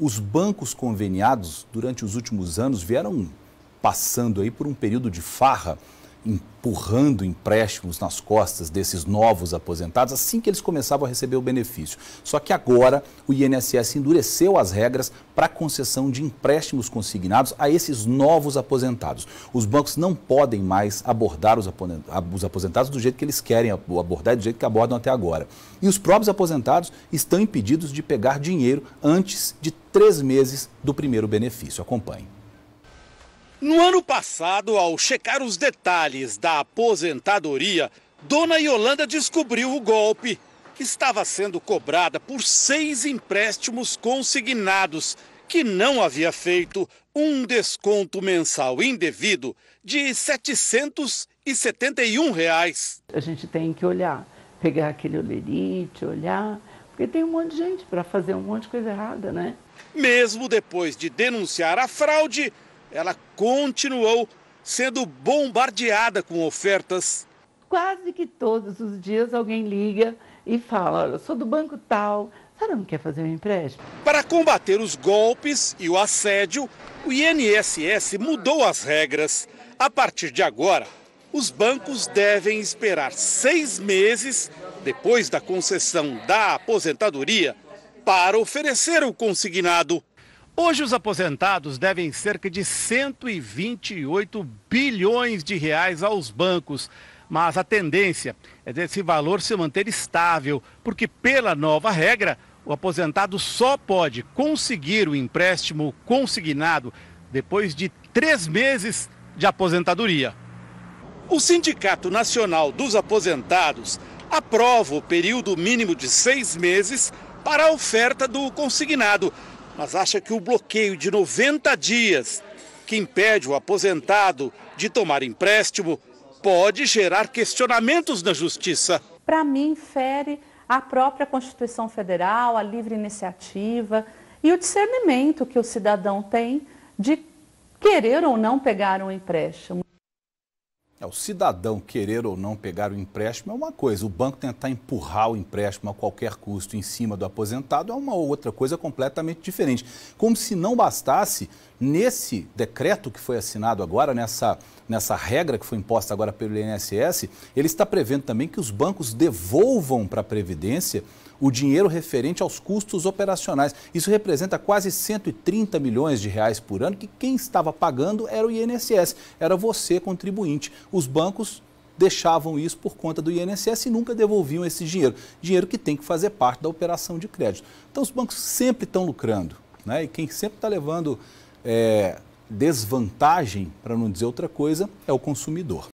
Os bancos conveniados, durante os últimos anos, vieram passando aí por um período de farra empurrando empréstimos nas costas desses novos aposentados assim que eles começavam a receber o benefício. Só que agora o INSS endureceu as regras para concessão de empréstimos consignados a esses novos aposentados. Os bancos não podem mais abordar os aposentados do jeito que eles querem abordar, do jeito que abordam até agora. E os próprios aposentados estão impedidos de pegar dinheiro antes de três meses do primeiro benefício. Acompanhe. No ano passado, ao checar os detalhes da aposentadoria, Dona Yolanda descobriu o golpe que estava sendo cobrada por seis empréstimos consignados, que não havia feito um desconto mensal indevido de R$ 771. Reais. A gente tem que olhar, pegar aquele olerite, olhar, porque tem um monte de gente para fazer um monte de coisa errada, né? Mesmo depois de denunciar a fraude, ela continuou sendo bombardeada com ofertas. Quase que todos os dias alguém liga e fala: Olha, eu sou do banco tal, será que não quer fazer um empréstimo? Para combater os golpes e o assédio, o INSS mudou as regras. A partir de agora, os bancos devem esperar seis meses depois da concessão da aposentadoria para oferecer o consignado. Hoje os aposentados devem cerca de 128 bilhões de reais aos bancos, mas a tendência é desse valor se manter estável, porque pela nova regra, o aposentado só pode conseguir o empréstimo consignado depois de três meses de aposentadoria. O Sindicato Nacional dos Aposentados aprova o período mínimo de seis meses para a oferta do consignado mas acha que o bloqueio de 90 dias, que impede o aposentado de tomar empréstimo, pode gerar questionamentos na justiça. Para mim, fere a própria Constituição Federal, a livre iniciativa e o discernimento que o cidadão tem de querer ou não pegar um empréstimo. É, o cidadão querer ou não pegar o empréstimo é uma coisa, o banco tentar empurrar o empréstimo a qualquer custo em cima do aposentado é uma outra coisa completamente diferente. Como se não bastasse, Nesse decreto que foi assinado agora, nessa, nessa regra que foi imposta agora pelo INSS, ele está prevendo também que os bancos devolvam para a Previdência o dinheiro referente aos custos operacionais. Isso representa quase 130 milhões de reais por ano, que quem estava pagando era o INSS, era você, contribuinte. Os bancos deixavam isso por conta do INSS e nunca devolviam esse dinheiro. Dinheiro que tem que fazer parte da operação de crédito. Então, os bancos sempre estão lucrando. Né? E quem sempre está levando é, desvantagem, para não dizer outra coisa, é o consumidor.